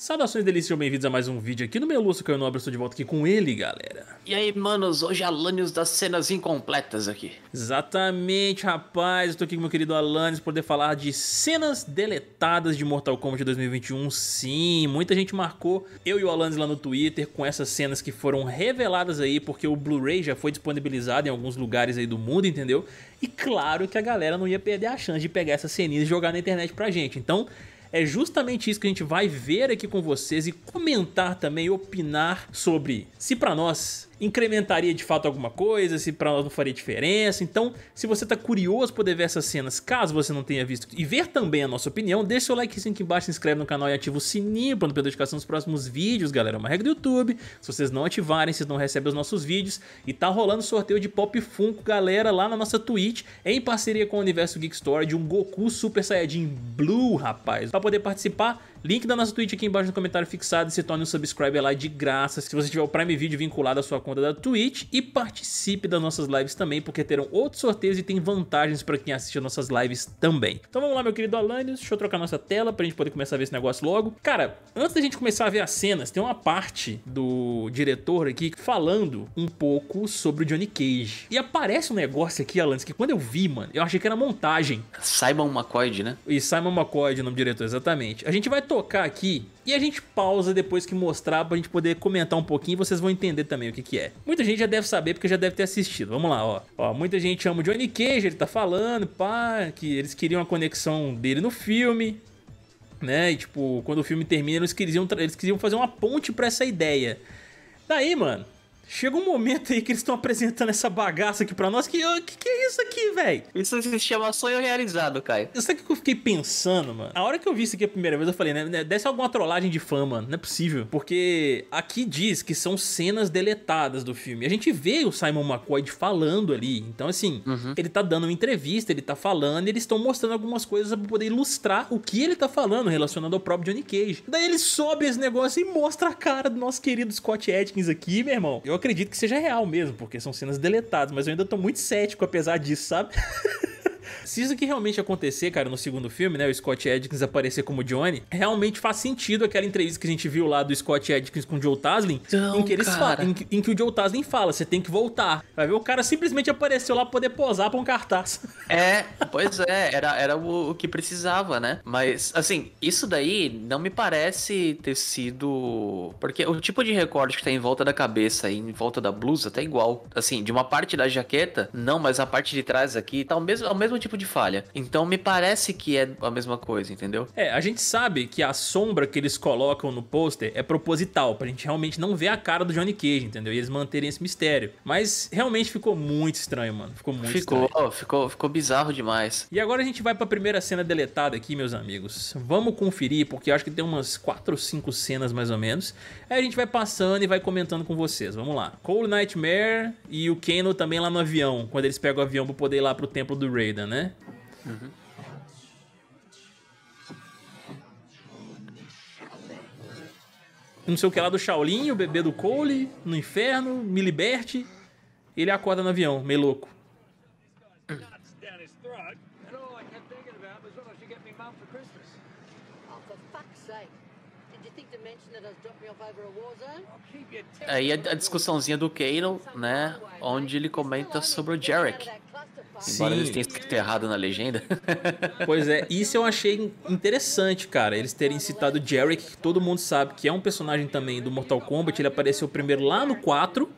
Saudações delícias, sejam bem-vindos a mais um vídeo aqui no meu Lúcio que eu estou de volta aqui com ele, galera. E aí, manos, hoje Alanios das cenas incompletas aqui. Exatamente, rapaz, eu aqui com meu querido para poder falar de cenas deletadas de Mortal Kombat 2021. Sim, muita gente marcou eu e o Alanios lá no Twitter com essas cenas que foram reveladas aí, porque o Blu-ray já foi disponibilizado em alguns lugares aí do mundo, entendeu? E claro que a galera não ia perder a chance de pegar essas ceninhas e jogar na internet pra gente, então... É justamente isso que a gente vai ver aqui com vocês e comentar também, opinar sobre se para nós incrementaria de fato alguma coisa, se para nós não faria diferença. Então, se você tá curioso poder ver essas cenas, caso você não tenha visto, e ver também a nossa opinião, deixa seu likezinho aqui embaixo, se inscreve no canal e ativa o sininho para não perder notificação dos próximos vídeos, galera. É uma regra do YouTube. Se vocês não ativarem, vocês não recebem os nossos vídeos. E tá rolando sorteio de Pop Funko, galera, lá na nossa Twitch, em parceria com o Universo Geek Store, de um Goku Super Saiyajin Blue, rapaz. Para poder participar, Link da nossa Twitch aqui embaixo no comentário fixado e se torne um subscriber lá de graça se você tiver o Prime Video vinculado à sua conta da Twitch e participe das nossas lives também, porque terão outros sorteios e tem vantagens para quem assiste as nossas lives também. Então vamos lá, meu querido Alânio, deixa eu trocar nossa tela pra gente poder começar a ver esse negócio logo. Cara, antes da gente começar a ver as cenas, tem uma parte do diretor aqui falando um pouco sobre o Johnny Cage. E aparece um negócio aqui, Alânio, que quando eu vi, mano, eu achei que era montagem. Simon McCoy, né? E Simon McCoy, o nome do diretor, exatamente. A gente vai tocar aqui e a gente pausa depois que mostrar pra gente poder comentar um pouquinho e vocês vão entender também o que que é. Muita gente já deve saber porque já deve ter assistido. Vamos lá, ó. Ó, muita gente ama o Johnny Cage, ele tá falando, pá, que eles queriam a conexão dele no filme, né? E tipo, quando o filme termina, eles queriam, eles queriam fazer uma ponte pra essa ideia. Daí, mano, Chega um momento aí que eles estão apresentando essa bagaça aqui pra nós, que que, que é isso aqui, velho? Isso se chama sonho realizado, Caio. Isso aqui que eu fiquei pensando, mano. A hora que eu vi isso aqui a primeira vez, eu falei, né, né deve ser alguma trollagem de fã, mano. Não é possível. Porque aqui diz que são cenas deletadas do filme. A gente vê o Simon McCoy falando ali. Então, assim, uhum. ele tá dando uma entrevista, ele tá falando, e eles estão mostrando algumas coisas pra poder ilustrar o que ele tá falando, relacionado ao próprio Johnny Cage. Daí ele sobe esse negócio e mostra a cara do nosso querido Scott Atkins aqui, meu irmão. Eu eu acredito que seja real mesmo, porque são cenas deletadas, mas eu ainda tô muito cético apesar disso, sabe? Se isso aqui realmente acontecer, cara, no segundo filme, né? O Scott Adkins aparecer como Johnny, realmente faz sentido aquela entrevista que a gente viu lá do Scott Adkins com o Joe Taslim, em, então, que eles falam, em, em, que o Joe Taslim fala, você tem que voltar. Vai ver, o cara simplesmente apareceu lá pra poder posar pra um cartaz. É, pois é, era, era o, o que precisava, né? Mas, assim, isso daí não me parece ter sido. Porque o tipo de recorte que tá em volta da cabeça e em volta da blusa tá igual. Assim, de uma parte da jaqueta, não, mas a parte de trás aqui tá o mesmo, é o mesmo tipo de falha. Então me parece que é a mesma coisa, entendeu? É, a gente sabe que a sombra que eles colocam no pôster é proposital, pra gente realmente não ver a cara do Johnny Cage, entendeu? E eles manterem esse mistério. Mas realmente ficou muito estranho, mano. Ficou muito ficou, estranho. Oh, ficou, ficou bizarro demais. E agora a gente vai pra primeira cena deletada aqui, meus amigos. Vamos conferir, porque eu acho que tem umas 4 ou 5 cenas mais ou menos. Aí a gente vai passando e vai comentando com vocês. Vamos lá. Cole Nightmare e o Kano também lá no avião, quando eles pegam o avião pra poder ir lá pro templo do Raiden, né? Uhum. Não sei o que lá do Shaolin, o bebê do Cole, no inferno, me liberte. Ele acorda no avião, meio louco. Aí a discussãozinha do Kano, né? Onde ele comenta sobre o Jarek. Sim. Embora eles tenham escrito errado na legenda. pois é, isso eu achei interessante, cara. Eles terem citado Jarek, que todo mundo sabe que é um personagem também do Mortal Kombat. Ele apareceu primeiro lá no 4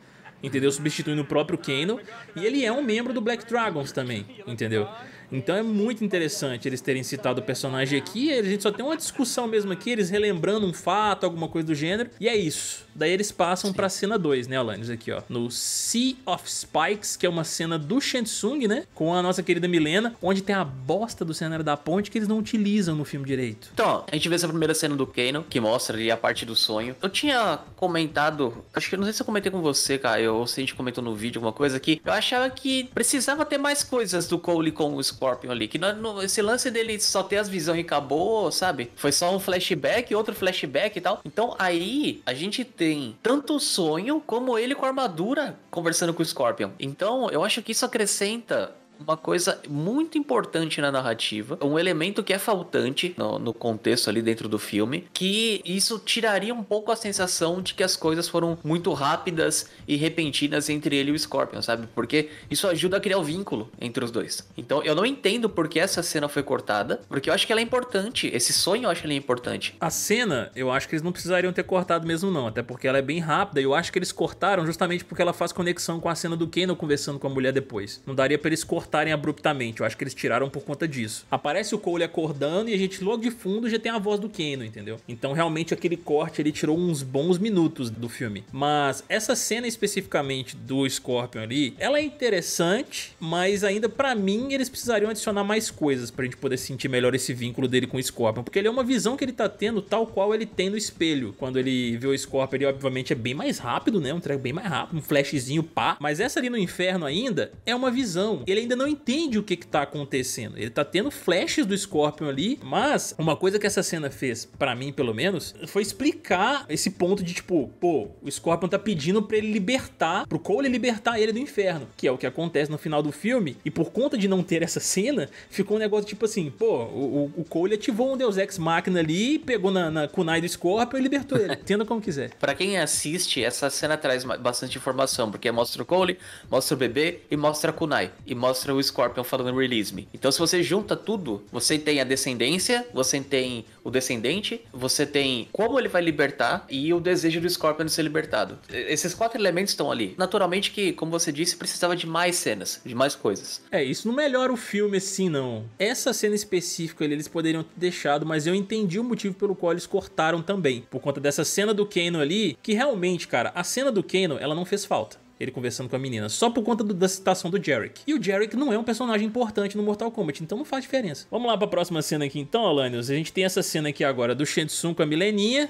entendeu? Substituindo o próprio Kano. E ele é um membro do Black Dragons também, entendeu? Então é muito interessante eles terem citado o personagem aqui. A gente só tem uma discussão mesmo aqui, eles relembrando um fato, alguma coisa do gênero. E é isso. Daí eles passam para pra cena 2, né, Alanis? Aqui, ó. No Sea of Spikes, que é uma cena do Shansung, né? Com a nossa querida Milena, onde tem a bosta do cenário da ponte que eles não utilizam no filme direito. Então, a gente vê essa primeira cena do Kano, que mostra ali a parte do sonho. Eu tinha comentado, acho que não sei se eu comentei com você, Caio, ou se a gente comentou no vídeo alguma coisa, aqui. eu achava que precisava ter mais coisas do Cole com os Scorpion ali. Que não, esse lance dele só ter as visões e acabou, sabe? Foi só um flashback, outro flashback e tal. Então aí a gente tem tanto o sonho como ele com a armadura conversando com o Scorpion. Então eu acho que isso acrescenta uma coisa muito importante na narrativa, um elemento que é faltante no, no contexto ali dentro do filme, que isso tiraria um pouco a sensação de que as coisas foram muito rápidas e repentinas entre ele e o Scorpion, sabe? Porque isso ajuda a criar o um vínculo entre os dois. Então eu não entendo por que essa cena foi cortada, porque eu acho que ela é importante. Esse sonho eu acho que ele é importante. A cena, eu acho que eles não precisariam ter cortado mesmo, não, até porque ela é bem rápida e eu acho que eles cortaram justamente porque ela faz conexão com a cena do Kano conversando com a mulher depois. Não daria pra eles cortar cortarem abruptamente. Eu acho que eles tiraram por conta disso. Aparece o Cole acordando e a gente logo de fundo já tem a voz do Keno, entendeu? Então realmente aquele corte ele tirou uns bons minutos do filme. Mas essa cena especificamente do Scorpion ali, ela é interessante, mas ainda para mim eles precisariam adicionar mais coisas pra gente poder sentir melhor esse vínculo dele com o Scorpion, porque ele é uma visão que ele tá tendo tal qual ele tem no espelho. Quando ele vê o Scorpion, ele obviamente é bem mais rápido, né? Um treco bem mais rápido, um flashzinho pá, mas essa ali no inferno ainda é uma visão. Ele ainda não não entende o que está acontecendo. Ele tá tendo flashes do Scorpion ali, mas uma coisa que essa cena fez, para mim pelo menos, foi explicar esse ponto de tipo, pô, o Scorpion tá pedindo para ele libertar, pro Cole libertar ele do inferno, que é o que acontece no final do filme, e por conta de não ter essa cena, ficou um negócio tipo assim, pô, o, o Cole ativou um Deus Ex Máquina ali, pegou na, na kunai do Scorpion e libertou ele, entenda como quiser. Para quem assiste, essa cena traz bastante informação, porque mostra o Cole, mostra o bebê e mostra a kunai, e mostra mostra o Scorpion falando release me. Então, se você junta tudo, você tem a descendência, você tem o descendente, você tem como ele vai libertar e o desejo do Scorpion de ser libertado. Esses quatro elementos estão ali. Naturalmente que, como você disse, precisava de mais cenas, de mais coisas. É, isso não melhora o filme assim, não. Essa cena específica eles poderiam ter deixado, mas eu entendi o motivo pelo qual eles cortaram também. Por conta dessa cena do Kano ali, que realmente, cara, a cena do Kano, ela não fez falta ele conversando com a menina, só por conta do, da citação do Jarek. E o Jarek não é um personagem importante no Mortal Kombat, então não faz diferença. Vamos lá pra próxima cena aqui então, Alanios. A gente tem essa cena aqui agora do Shensun com a Mileninha,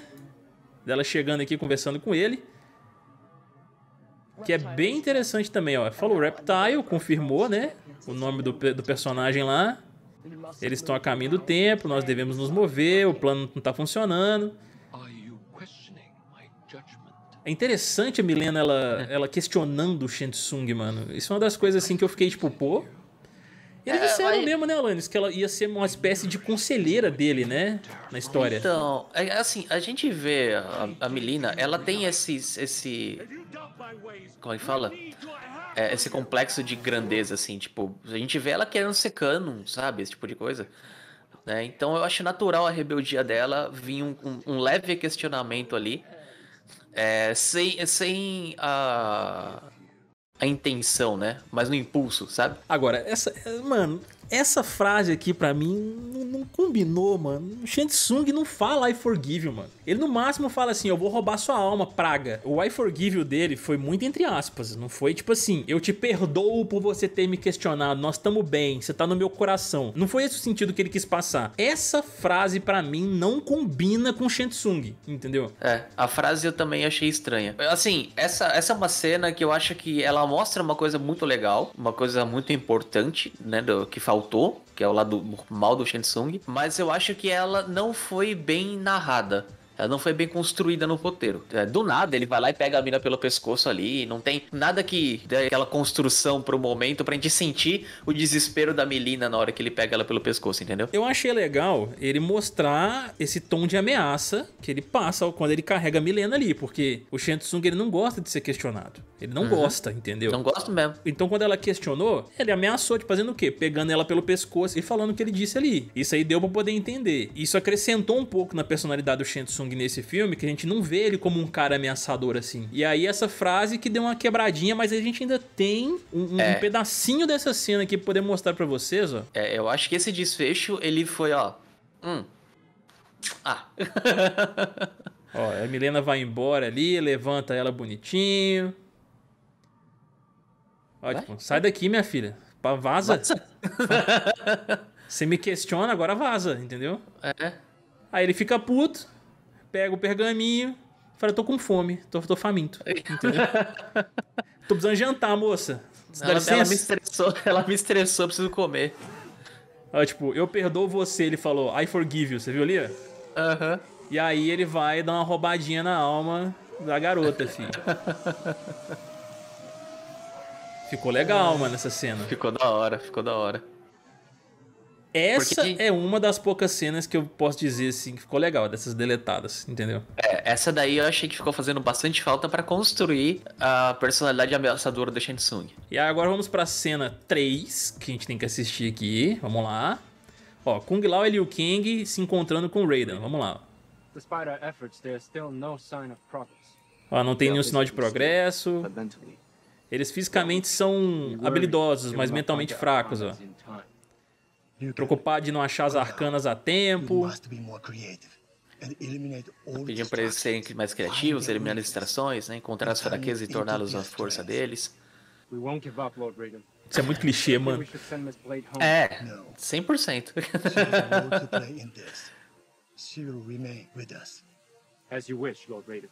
dela chegando aqui conversando com ele. Que é bem interessante também, ó. Falou Reptile, confirmou, né? O nome do, do personagem lá. Eles estão a caminho do tempo, nós devemos nos mover, o plano não tá funcionando. É interessante a Milena ela, é. ela questionando o Shinsung, mano. Isso é uma das coisas assim que eu fiquei tipo, pô. E eles é, disseram mas... mesmo, né, Alanis, que ela ia ser uma espécie de conselheira dele, né? Na história. Então, é, é assim, a gente vê a, a Milena, ela tem esse esse. Como é que fala? É, esse complexo de grandeza, assim, tipo, a gente vê ela querendo ser canon, sabe? Esse tipo de coisa. Né? Então eu acho natural a rebeldia dela vir um, um, um leve questionamento ali é, sem sem a, a intenção, né? Mas no impulso, sabe? Agora, essa. Mano, essa frase aqui para mim não, não, combinou, mano. O Shansung não fala I forgive you, mano. Ele no máximo fala assim, eu vou roubar sua alma, praga. O I forgive you dele foi muito entre aspas, não foi tipo assim, eu te perdoo por você ter me questionado, nós estamos bem, você tá no meu coração. Não foi esse o sentido que ele quis passar. Essa frase para mim não combina com Shansung, entendeu? É, a frase eu também achei estranha. Assim, essa, essa é uma cena que eu acho que ela mostra uma coisa muito legal, uma coisa muito importante, né, do, que falta autor, que é o lado mal do Shensung, mas eu acho que ela não foi bem narrada. Ela não foi bem construída no roteiro. É, do nada, ele vai lá e pega a mina pelo pescoço ali. Não tem nada que dê aquela construção pro momento pra gente sentir o desespero da Melina na hora que ele pega ela pelo pescoço, entendeu? Eu achei legal ele mostrar esse tom de ameaça que ele passa quando ele carrega a Milena ali, porque o Shensung ele não gosta de ser questionado. Ele não uhum. gosta, entendeu? Não gosta mesmo. Então quando ela questionou, ele ameaçou de tipo, fazendo o quê? Pegando ela pelo pescoço e falando o que ele disse ali. Isso aí deu pra poder entender. Isso acrescentou um pouco na personalidade do Shensung Samsung nesse filme que a gente não vê ele como um cara ameaçador assim. E aí essa frase que deu uma quebradinha, mas a gente ainda tem um, um é. pedacinho dessa cena aqui pra poder mostrar para vocês, ó. É, eu acho que esse desfecho, ele foi, ó... Hum. Ah. ó, a Milena vai embora ali, levanta ela bonitinho. Ó, tipo, sai daqui, minha filha. Pra vaza. Você me questiona, agora vaza, entendeu? É. Aí ele fica puto, pega o pergaminho, fala, tô com fome, tô, tô faminto. Entendeu? tô precisando jantar, moça. Ela, ela, me estressou, ela me estressou, preciso comer. tipo, eu perdoo você, ele falou, I forgive you, você viu ali? Aham. Uh -huh. E aí ele vai dar uma roubadinha na alma da garota, filho. Assim. ficou legal, mano, essa cena. Ficou da hora, ficou da hora. Essa é uma das poucas cenas que eu posso dizer assim que ficou legal, dessas deletadas, entendeu? É, essa daí eu achei que ficou fazendo bastante falta para construir a personalidade ameaçadora do Shinsung. E agora vamos pra cena 3, que a gente tem que assistir aqui. Vamos lá. Ó, Kung Lao e Liu Kang se encontrando com Raiden. Vamos lá. Ó, não tem nenhum sinal de progresso. Eles fisicamente são habilidosos, mas mentalmente fracos, ó. Preocupado de não achar as arcanas a tempo. Tá pedindo para eles serem mais criativos, eliminando distrações, né? encontrar as fraquezas e torná-los a força deles. Isso é muito clichê, mano. É, 100%. As you wish, Lord Raiden.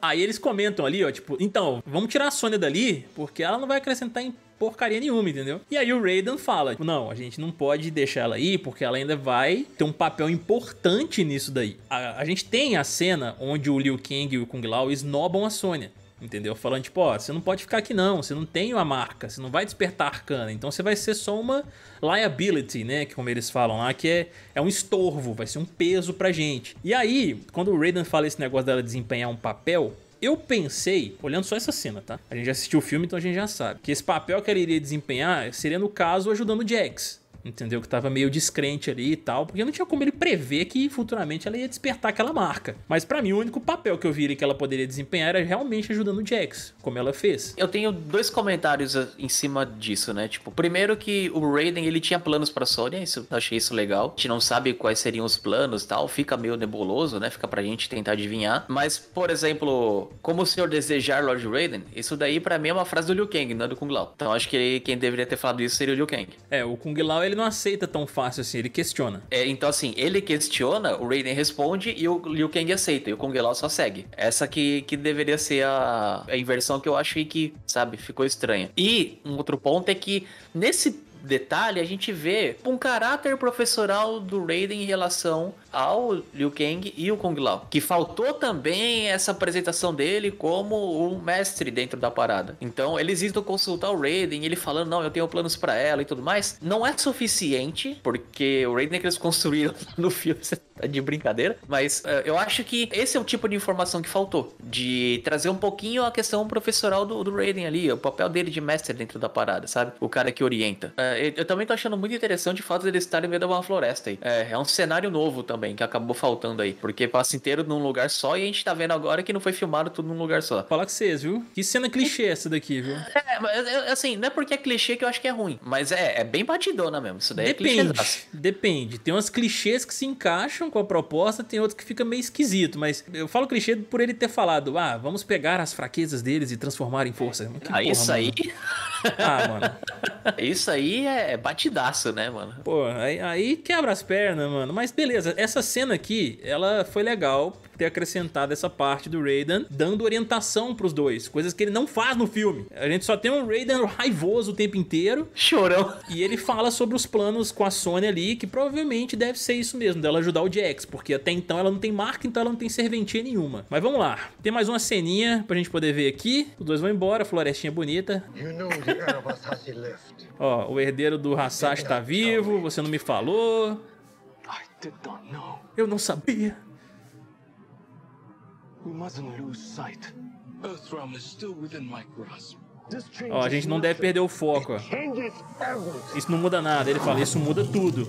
Aí eles comentam ali, ó, tipo, então, vamos tirar a Sônia dali, porque ela não vai acrescentar em porcaria nenhuma, entendeu? E aí o Raiden fala, tipo, não, a gente não pode deixar ela aí, porque ela ainda vai ter um papel importante nisso daí. A, a gente tem a cena onde o Liu Kang e o Kung Lao esnobam a Sônia. Entendeu? Falando, tipo, ó, você não pode ficar aqui não, você não tem uma marca, você não vai despertar arcana, então você vai ser só uma liability, né? Que como eles falam lá, que é, é um estorvo, vai ser um peso pra gente. E aí, quando o Raiden fala esse negócio dela desempenhar um papel, eu pensei, olhando só essa cena, tá? A gente já assistiu o filme, então a gente já sabe. Que esse papel que ela iria desempenhar seria, no caso, ajudando o Jax entendeu? Que tava meio descrente ali e tal, porque não tinha como ele prever que futuramente ela ia despertar aquela marca. Mas para mim, o único papel que eu vi que ela poderia desempenhar era realmente ajudando o Jax, como ela fez. Eu tenho dois comentários ah, em cima disso, né? Tipo, primeiro que o Raiden, ele tinha planos pra Sony, isso, achei isso legal. A gente não sabe quais seriam os planos e tal, fica meio nebuloso, né? Fica pra gente tentar adivinhar. Mas, por exemplo, como o senhor desejar Lord Raiden, isso daí para mim é uma frase do Liu Kang, não é do Kung Lao. Então acho que quem deveria ter falado isso seria o Liu Kang. É, o Kung Lao, ele não aceita tão fácil assim, ele questiona. É, então assim, ele questiona, o Raiden responde e o Liu Kang aceita, e o Kung Lao só segue. Essa que, que deveria ser a, a inversão que eu acho que, sabe, ficou estranha. E um outro ponto é que nesse detalhe, a gente vê um caráter professoral do Raiden em relação ao Liu Kang e o Kung Lao. Que faltou também essa apresentação dele como o mestre dentro da parada. Então, eles indo consultar o Raiden, ele falando, não, eu tenho planos para ela e tudo mais. Não é suficiente, porque o Raiden é que eles construíram no filme, tá de brincadeira. Mas eh, eu acho que esse é o tipo de informação que faltou. De trazer um pouquinho a questão professoral do, do Raiden ali, o papel dele de mestre dentro da parada, sabe? O cara que orienta. Eh, eu também tô achando muito interessante o fato deles estarem no meio de uma floresta aí. É, é um cenário novo também, que acabou faltando aí. Porque passa inteiro num lugar só e a gente tá vendo agora que não foi filmado tudo num lugar só. Fala com vocês, viu? Que cena clichê essa daqui, viu? É, mas assim, não é porque é clichê que eu acho que é ruim. Mas é, é bem batidona mesmo. Isso daí é depende, é Depende. Tem umas clichês que se encaixam com a proposta, tem outros que fica meio esquisito. Mas eu falo clichê por ele ter falado: ah, vamos pegar as fraquezas deles e transformar em força. Ah, que ah, porra, isso mano. aí. Ah, mano. Isso aí é batidaço, né, mano? Pô, aí, aí quebra as pernas, mano. Mas beleza, essa cena aqui, ela foi legal ter acrescentado essa parte do Raiden, dando orientação pros dois, coisas que ele não faz no filme. A gente só tem um Raiden raivoso o tempo inteiro. Chorão. E ele fala sobre os planos com a Sony ali, que provavelmente deve ser isso mesmo, dela ajudar o Jax, porque até então ela não tem marca, então ela não tem serventia nenhuma. Mas vamos lá, tem mais uma ceninha pra gente poder ver aqui. Os dois vão embora, florestinha bonita. Ó, o herdeiro do Hassash tá vivo, você não me falou. Eu não sabia. We mustn't lose sight. Earthrealm is still within my grasp. Ó, a gente não deve perder o foco. Ó. Isso não muda nada. Ele fala, isso muda tudo.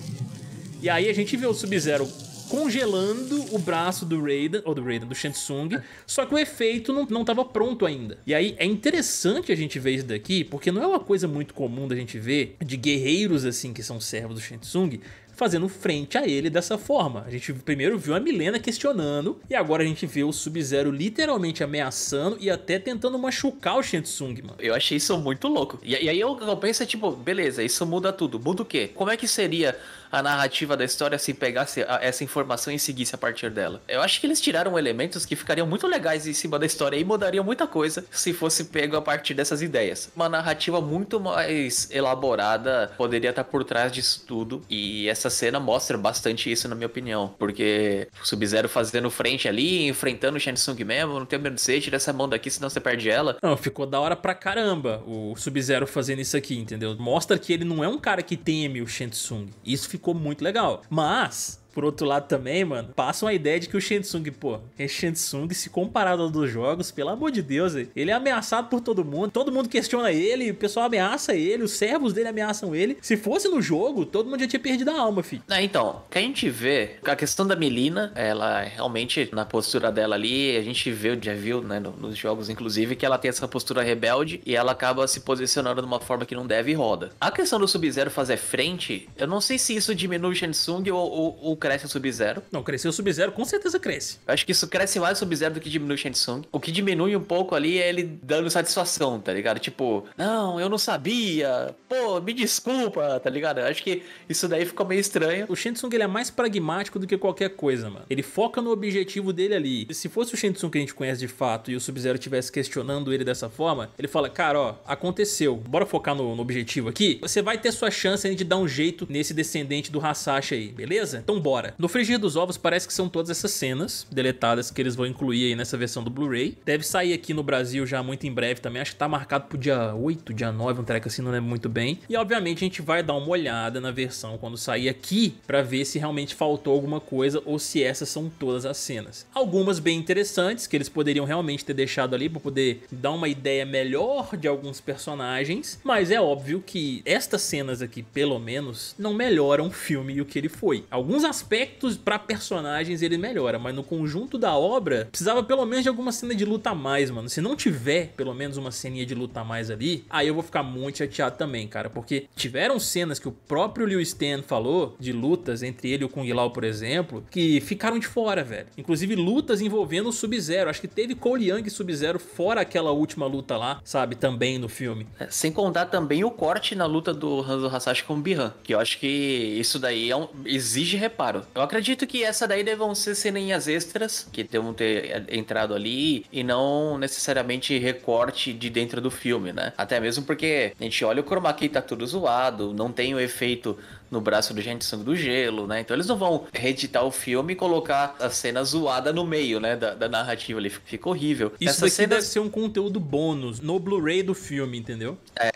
E aí a gente vê o Sub-Zero congelando o braço do Raiden, ou do Raiden, do Shensung, só que o efeito não, não pronto ainda. E aí é interessante a gente ver isso daqui, porque não é uma coisa muito comum da gente ver de guerreiros assim que são servos do Shensung fazendo frente a ele dessa forma. A gente primeiro viu a Milena questionando e agora a gente vê o Sub-Zero literalmente ameaçando e até tentando machucar o Shensung, mano. Eu achei isso muito louco. E, e aí eu, eu penso, é, tipo, beleza, isso muda tudo. Muda o quê? Como é que seria a narrativa da história se pegasse a, essa informação e seguisse a partir dela. Eu acho que eles tiraram elementos que ficariam muito legais em cima da história e mudariam muita coisa se fosse pego a partir dessas ideias. Uma narrativa muito mais elaborada poderia estar por trás disso tudo e essa cena mostra bastante isso, na minha opinião, porque o Sub-Zero fazendo frente ali, enfrentando o Shensung mesmo, não tem medo de ser, tira essa mão daqui, senão você perde ela. Não, ficou da hora pra caramba o Sub-Zero fazendo isso aqui, entendeu? Mostra que ele não é um cara que teme o Shensung. Isso ficou muito legal. Mas por outro lado também, mano, passam a ideia de que o Shensung, pô, é Shensung, se comparado aos dos jogos, pelo amor de Deus, ele é ameaçado por todo mundo, todo mundo questiona ele, o pessoal ameaça ele, os servos dele ameaçam ele. Se fosse no jogo, todo mundo já tinha perdido a alma, filho. É, então, o que a gente vê, a questão da Melina, ela é realmente, na postura dela ali, a gente vê, já viu, né, nos jogos, inclusive, que ela tem essa postura rebelde e ela acaba se posicionando de uma forma que não deve e roda. A questão do Sub-Zero fazer frente, eu não sei se isso diminui o Shensung ou, o cresce o Sub-Zero. Não, cresceu o Sub-Zero, com certeza cresce. Eu acho que isso cresce mais o Sub-Zero do que diminui o Shinsung. O que diminui um pouco ali é ele dando satisfação, tá ligado? Tipo, não, eu não sabia. Pô, me desculpa, tá ligado? Eu acho que isso daí ficou meio estranho. O Shinsung ele é mais pragmático do que qualquer coisa, mano. Ele foca no objetivo dele ali. Se fosse o Shinsung que a gente conhece de fato e o Sub-Zero tivesse questionando ele dessa forma, ele fala: "Cara, ó, aconteceu. Bora focar no, no objetivo aqui. Você vai ter sua chance de dar um jeito nesse descendente do Hasashi aí, beleza? Então bora fora. No Frigir dos Ovos parece que são todas essas cenas deletadas que eles vão incluir aí nessa versão do Blu-ray. Deve sair aqui no Brasil já muito em breve também, acho que tá marcado pro dia 8, dia 9, um treco assim, não lembro muito bem. E obviamente a gente vai dar uma olhada na versão quando sair aqui para ver se realmente faltou alguma coisa ou se essas são todas as cenas. Algumas bem interessantes que eles poderiam realmente ter deixado ali para poder dar uma ideia melhor de alguns personagens, mas é óbvio que estas cenas aqui, pelo menos, não melhoram o filme e o que ele foi. Alguns aspectos para personagens ele melhora, mas no conjunto da obra precisava pelo menos de alguma cena de luta a mais, mano. Se não tiver pelo menos uma ceninha de luta a mais ali, aí eu vou ficar muito chateado também, cara, porque tiveram cenas que o próprio Liu Stan falou de lutas entre ele e o Kung Lao, por exemplo, que ficaram de fora, velho. Inclusive lutas envolvendo o Sub-Zero. Acho que teve Cole Young e Sub-Zero fora aquela última luta lá, sabe, também no filme. É, sem contar também o corte na luta do Hanzo Hasashi com o Bihan, que eu acho que isso daí é um, exige reparo claro. Eu acredito que essa daí devam ser ceninhas extras, que devam ter eh, entrado ali e não necessariamente recorte de dentro do filme, né? Até mesmo porque a gente olha o chroma key tá tudo zoado, não tem o efeito no braço do gente sangue do gelo, né? Então eles não vão reeditar o filme e colocar a cena zoada no meio, né? Da, da narrativa ali. Fica horrível. Isso Essa cena... deve ser um conteúdo bônus no Blu-ray do filme, entendeu? É,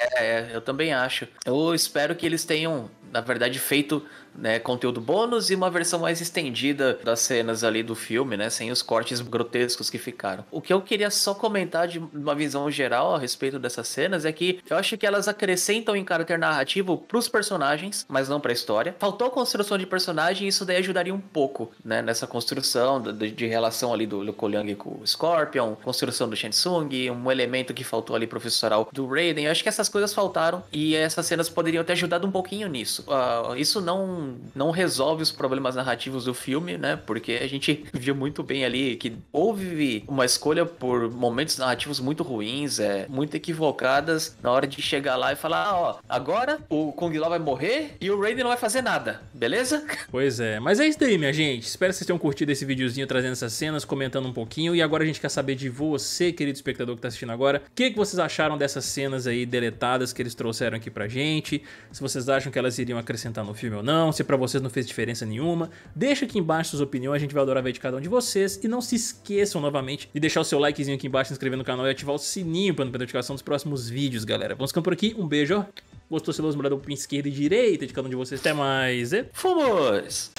é, eu também acho. Eu espero que eles tenham, na verdade, feito né, conteúdo bônus e uma versão mais estendida das cenas ali do filme, né, sem os cortes grotescos que ficaram. O que eu queria só comentar de uma visão geral a respeito dessas cenas é que eu acho que elas acrescentam em caráter narrativo pros personagens, mas não pra história. Faltou construção de personagem e isso daí ajudaria um pouco, né, nessa construção de, de relação ali do, do Koliang com o Scorpion, construção do Shensung, um elemento que faltou ali professoral do Raiden. Eu acho que essas coisas faltaram e essas cenas poderiam ter ajudado um pouquinho nisso. Uh, isso não não, resolve os problemas narrativos do filme, né? Porque a gente viu muito bem ali que houve uma escolha por momentos narrativos muito ruins, é, muito equivocadas na hora de chegar lá e falar, ah, ó, agora o Kung Lao vai morrer e o Raiden não vai fazer nada, beleza? Pois é, mas é isso daí, minha gente. Espero que vocês tenham curtido esse videozinho trazendo essas cenas, comentando um pouquinho. E agora a gente quer saber de você, querido espectador que tá assistindo agora, o que, que vocês acharam dessas cenas aí deletadas que eles trouxeram aqui pra gente? Se vocês acham que elas iriam acrescentar no filme ou não, então se para vocês não fez diferença nenhuma. Deixa aqui embaixo suas opiniões, a gente vai adorar ver de cada um de vocês. E não se esqueçam novamente de deixar o seu likezinho aqui embaixo, se inscrever no canal e ativar o sininho para não perder a notificação dos próximos vídeos, galera. Vamos ficando por aqui, um beijo. Gostou, se lembra do pin esquerda e direita de cada um de vocês. Até mais e fomos!